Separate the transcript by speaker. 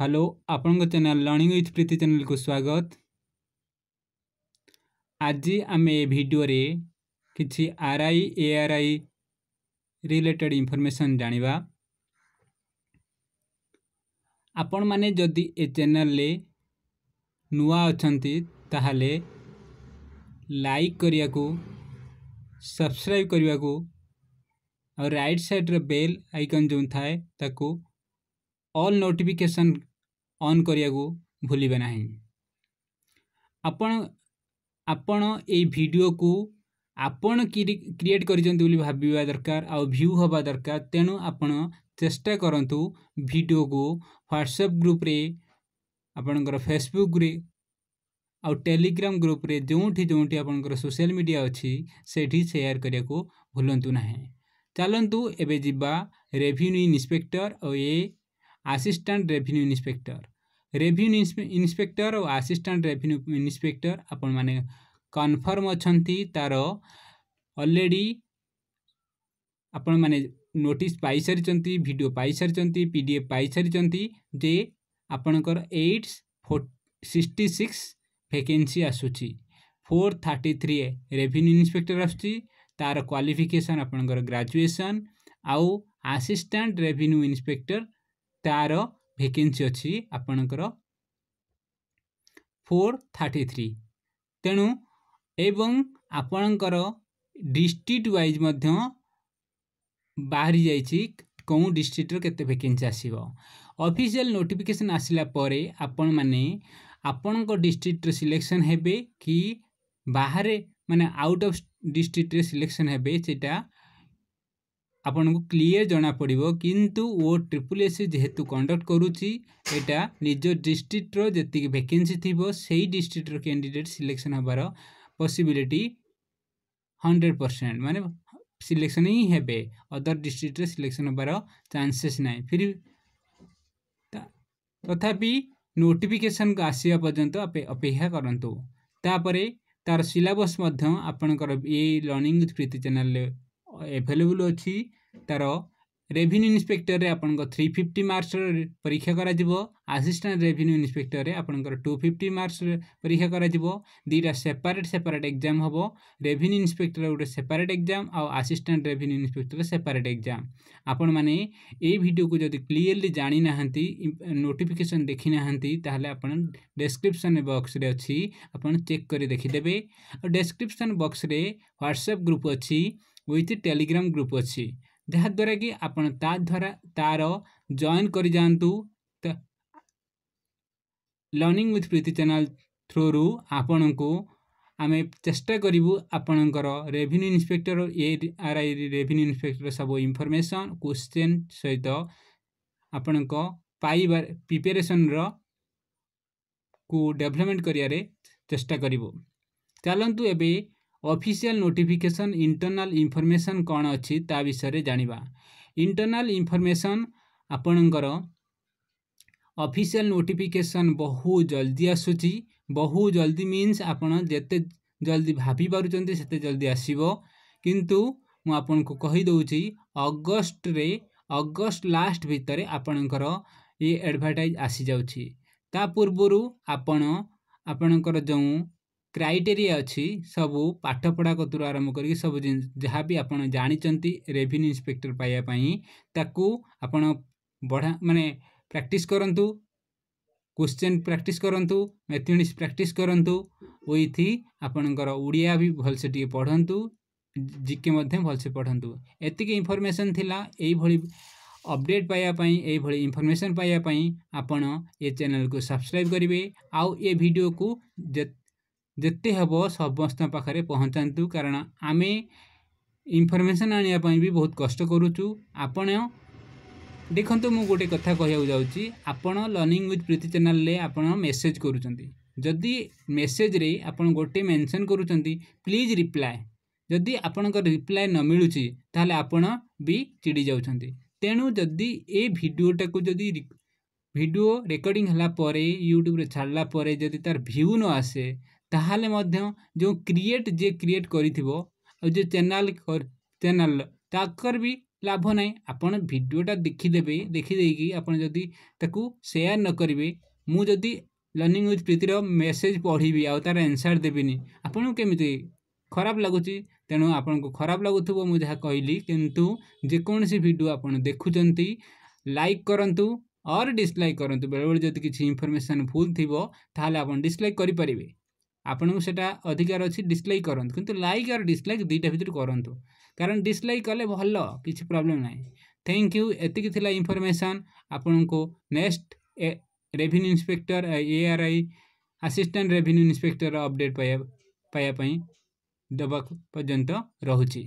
Speaker 1: hello आपण channel learning with Preeti channel को स्वागत आज आम भिडर कि R I A R I related information जाणी आपण मैने चेल नुआ अच्छा लाइक करने को सब्सक्राइब करने को रईट सैड्र बेल आइकन जो थाए ଅଲ୍ ନୋଟିଫିକେସନ୍ ଅନ୍ କରିବାକୁ ଭୁଲିବେ ନାହିଁ ଆପଣ ଆପଣ ଏଇ ଭିଡ଼ିଓକୁ ଆପଣ କ୍ରିଏଟ୍ କରିଛନ୍ତି ବୋଲି ଭାବିବା ଦରକାର ଆଉ ଭ୍ୟୁ ହେବା ଦରକାର ତେଣୁ ଆପଣ ଚେଷ୍ଟା କରନ୍ତୁ ଭିଡ଼ିଓକୁ ହ୍ୱାଟ୍ସଆପ୍ ଗ୍ରୁପ୍ରେ ଆପଣଙ୍କର ଫେସବୁକ୍ରେ ଆଉ ଟେଲିଗ୍ରାମ ଗ୍ରୁପ୍ରେ ଯେଉଁଠି ଯେଉଁଠି ଆପଣଙ୍କର ସୋସିଆଲ ମିଡ଼ିଆ ଅଛି ସେଠି ସେୟାର କରିବାକୁ ଭୁଲନ୍ତୁ ନାହିଁ ଚାଲନ୍ତୁ ଏବେ ଯିବା ରେଭିନ୍ୟୁ ଇନ୍ସପେକ୍ଟର ଓ ଏ assistant revenue inspector revenue inspector ଓ ଆସିଷ୍ଟାଣ୍ଟ ରେଭିନ୍ୟୁ ଇନ୍ସପେକ୍ଟର ଆପଣମାନେ କନଫର୍ମ ଅଛନ୍ତି ତା'ର ଅଲରେଡ଼ି ଆପଣମାନେ ନୋଟିସ୍ ପାଇସାରିଛନ୍ତି ଭିଡ଼ିଓ ପାଇସାରିଛନ୍ତି ପି ଡି ଏଫ୍ ପାଇସାରିଛନ୍ତି ଯେ ଆପଣଙ୍କର ଏଇଟ୍ ସିକ୍ସଟି ସିକ୍ସ ଭେକେନ୍ସି ଆସୁଛି four thirty three revenue inspector ଆସୁଛି ତା'ର କ୍ୱାଲିଫିକେସନ୍ ଆପଣଙ୍କର ଗ୍ରାଜୁଏସନ୍ ଆଉ ଆସିଷ୍ଟାଣ୍ଟ ରେଭିନ୍ୟୁ ଇନ୍ସପେକ୍ଟର ତା'ର ଭେକେନ୍ସି ଅଛି ଆପଣଙ୍କର ଫୋର୍ ଥାର୍ଟି ଥ୍ରୀ ତେଣୁ ଏବଂ ଆପଣଙ୍କର ଡିଷ୍ଟ୍ରିକ୍ଟ ୱାଇଜ୍ ମଧ୍ୟ ବାହାରି ଯାଇଛି କେଉଁ ଡିଷ୍ଟ୍ରିକ୍ଟର କେତେ ଭେକେନ୍ସି ଆସିବ ଅଫିସିଆଲ ନୋଟିଫିକେସନ୍ ଆସିଲା ପରେ ଆପଣମାନେ ଆପଣଙ୍କ ଡିଷ୍ଟ୍ରିକ୍ଟର ସିଲେକ୍ସନ୍ ହେବେ କି ବାହାରେ ମାନେ ଆଉଟ୍ ଅଫ୍ ଡିଷ୍ଟ୍ରିକ୍ଟରେ ସିଲେକ୍ସନ୍ ହେବେ ସେଇଟା ଆପଣଙ୍କୁ କ୍ଲିଅର୍ ଜଣାପଡ଼ିବ କିନ୍ତୁ ଓ ଟ୍ରିପଲ୍ ଏସ୍ ଯେହେତୁ କଣ୍ଡକ୍ଟ କରୁଛି ଏଇଟା ନିଜ ଡିଷ୍ଟ୍ରିକ୍ଟର ଯେତିକି ଭେକେନ୍ସି ଥିବ ସେଇ ଡିଷ୍ଟ୍ରିକ୍ଟର କ୍ୟାଣ୍ଡିଡ଼େଟ୍ ସିଲେକ୍ସନ୍ ହେବାର ପସିବିଲିଟି ହଣ୍ଡ୍ରେଡ଼ ପରସେଣ୍ଟ ମାନେ ସିଲେକ୍ସନ୍ ହିଁ ହେବେ ଅଦର ଡିଷ୍ଟ୍ରିକ୍ଟରେ ସିଲେକ୍ସନ୍ ହେବାର ଚାନ୍ସେସ୍ ନାହିଁ ଫିର୍ ତଥାପି ନୋଟିଫିକେସନ୍ ଆସିବା ପର୍ଯ୍ୟନ୍ତ ଅପେକ୍ଷା କରନ୍ତୁ ତାପରେ ତା'ର ସିଲାବସ୍ ମଧ୍ୟ ଆପଣଙ୍କର ଏଇ ଲର୍ଣ୍ଣିଂ ୱିଥ୍ ପ୍ରୀତି ଚ୍ୟାନେଲ୍ରେ ଏଭେଲେବୁଲ୍ ଅଛି ତା'ର ରେଭିନ୍ୟୁ ଇନ୍ସପେକ୍ଟରରେ ଆପଣଙ୍କ ଥ୍ରୀ ଫିଫ୍ଟି ମାର୍କସ୍ର ପରୀକ୍ଷା କରାଯିବ ଆସିଷ୍ଟାଣ୍ଟ ରେଭିନ୍ୟୁ ଇନ୍ସପେକ୍ଟର୍ରେ ଆପଣଙ୍କର ଟୁ ଫିଫ୍ଟି ମାର୍କସ୍ ପରୀକ୍ଷା କରାଯିବ ଦୁଇଟା ସେପାରେଟ୍ ସେପାରେଟ୍ ଏକ୍ଜାମ୍ ହେବ ରେଭିନ୍ୟୁ ଇନ୍ସପେକ୍ଟର୍ ଗୋଟେ ସେପାରେଟ୍ ଏକ୍ଜାମ୍ ଆଉ assistant revenue inspector separate exam ଆପଣମାନେ ଏଇ ଭିଡ଼ିଓକୁ ଯଦି କ୍ଲିଅର୍ଲି ଜାଣିନାହାନ୍ତି ନୋଟିଫିକେସନ୍ ଦେଖିନାହାନ୍ତି ତାହେଲେ ଆପଣ ଡେସ୍କ୍ରିପ୍ସନ୍ ବକ୍ସରେ ଅଛି ଆପଣ ଚେକ୍ କରି ଦେଖିଦେବେ ଆଉ ଡେସ୍କ୍ରିପ୍ସନ୍ ବକ୍ସରେ ହ୍ୱାଟ୍ସଆପ୍ ଗ୍ରୁପ୍ ଅଛି ୱିଥ୍ ଟେଲିଗ୍ରାମ ଗ୍ରୁପ୍ ଅଛି ଯାହାଦ୍ୱାରା କି ଆପଣ ତା ଦ୍ୱାରା ତା'ର ଜଏନ୍ କରିଯାଆନ୍ତୁ ଲର୍ଣ୍ଣିଂ ୱିଥ୍ ପ୍ରୀତି ଚ୍ୟାନେଲ୍ ଥ୍ରୋରୁ ଆପଣଙ୍କୁ ଆମେ ଚେଷ୍ଟା କରିବୁ ଆପଣଙ୍କର revenue inspector A R I revenue inspector ସବୁ ଇନଫର୍ମେସନ୍ କୋଶ୍ଚେନ୍ ସହିତ ଆପଣଙ୍କ ପାଇବା ପ୍ରିପାରେସନ୍ର କୁ ଡେଭଲପମେଣ୍ଟ କରିବାରେ ଚେଷ୍ଟା କରିବୁ ଚାଲନ୍ତୁ ଏବେ ଅଫିସିଆଲ ନୋଟିଫିକେସନ୍ ଇଣ୍ଟରନାଲ ଇନଫର୍ମେସନ୍ କ'ଣ ଅଛି ତା ବିଷୟରେ ଜାଣିବା ଇଣ୍ଟରନାଲ ଇନଫର୍ମେସନ୍ ଆପଣଙ୍କର ଅଫିସିଆଲ ନୋଟିଫିକେସନ୍ ବହୁ ଜଲ୍ଦି ଆସୁଛି ବହୁ ଜଲ୍ଦି ମିନ୍ସ ଆପଣ ଯେତେ ଜଲ୍ଦି ଭାବିପାରୁଛନ୍ତି ସେତେ ଜଲ୍ଦି ଆସିବ କିନ୍ତୁ ମୁଁ ଆପଣଙ୍କୁ କହିଦେଉଛି ଅଗଷ୍ଟରେ ଅଗଷ୍ଟ ଲାଷ୍ଟ ଭିତରେ ଆପଣଙ୍କର ଏ ଆଡ଼ଭର୍ଟାଇଜ୍ ଆସିଯାଉଛି ତା ପୂର୍ବରୁ ଆପଣ ଆପଣଙ୍କର ଯେଉଁ क्राइटेरिया अच्छी सब पाठपढ़ा कतु आरंभ कर सब जिन जहाँ भी आपड़ जानते रेभिन्यू इन्स्पेक्टर पायापू आप बढ़ा मानने प्राक्ट करूँ क्वेश्चन प्राक्ट करूँ मैथमेटिक्स प्राक्ट करूँ ओथ आपणकर ओडिया भी भलसे पढ़ु जिके भलसे पढ़ु एति की इनफर्मेसन थी अपडेट ये इनफर्मेसन पाइबापी आपण ये चैनल को सब्सक्राइब करेंगे आउ ये वीडियो को जत, ଯେତେ ହେବ ସମସ୍ତଙ୍କ ପାଖରେ ପହଞ୍ଚାନ୍ତୁ କାରଣ ଆମେ ଇନଫର୍ମେସନ୍ ଆଣିବା ପାଇଁ ବି ବହୁତ କଷ୍ଟ କରୁଛୁ ଆପଣ ଦେଖନ୍ତୁ ମୁଁ ଗୋଟେ କଥା କହିବାକୁ ଯାଉଛି ଆପଣ ଲର୍ଣ୍ଣିଂ ୱିଥ୍ ପ୍ରୀତି ଚ୍ୟାନେଲ୍ରେ ଆପଣ ମେସେଜ୍ କରୁଛନ୍ତି ଯଦି ମେସେଜ୍ରେ ଆପଣ ଗୋଟେ ମେନସନ୍ କରୁଛନ୍ତି ପ୍ଲିଜ୍ ରିପ୍ଲାଏ ଯଦି ଆପଣଙ୍କ ରିପ୍ଲାଏ ନ ମିଳୁଛି ତାହେଲେ ଆପଣ ବି ଚିଡ଼ି ଯାଉଛନ୍ତି ତେଣୁ ଯଦି ଏ ଭିଡ଼ିଓଟାକୁ ଯଦି ଭିଡ଼ିଓ ରେକର୍ଡ଼ିଂ ହେଲା ପରେ ୟୁଟ୍ୟୁବ୍ରେ ଛାଡ଼ିଲା ପରେ ଯଦି ତା'ର ଭିୟୁ ନ ଆସେ ताल जो क्रिएट जे क्रिएट कर चेल चेल ताकर भी लाभ ना आपड़ भिडटा देखीदे देखीदे कि आपड़ी सेयार न करेंगे मुझे लर्णिंग विथ प्रीतिर मेसेज पढ़वि आर एनसर देवी आपन केमी खराब लगुच तेणु आपन को खराब लगुव मुझे कहली कितु जेकोसी भिड आप देखुं लाइक करूँ और डिसलैक् करूँ बेले बेले जब किसी इनफर्मेसन भूल थी तेल आप डिसलैक् करें ଆପଣଙ୍କୁ ସେଇଟା ଅଧିକାର ଅଛି ଡିସଲାଇକ୍ କରନ୍ତୁ କିନ୍ତୁ ଲାଇକ୍ ଆଉ ଡିସଲାଇକ୍ ଦୁଇଟା ଭିତରୁ କରନ୍ତୁ କାରଣ ଡିସଲାଇକ୍ କଲେ ଭଲ କିଛି ପ୍ରୋବ୍ଲେମ୍ ନାହିଁ ଥ୍ୟାଙ୍କ ୟୁ ଏତିକି ଥିଲା ଇନଫର୍ମେସନ୍ ଆପଣଙ୍କୁ next revenue inspector ARI assistant revenue inspector update ପାଇବା ପାଇଁ ଦେବାକୁ ପର୍ଯ୍ୟନ୍ତ ରହୁଛି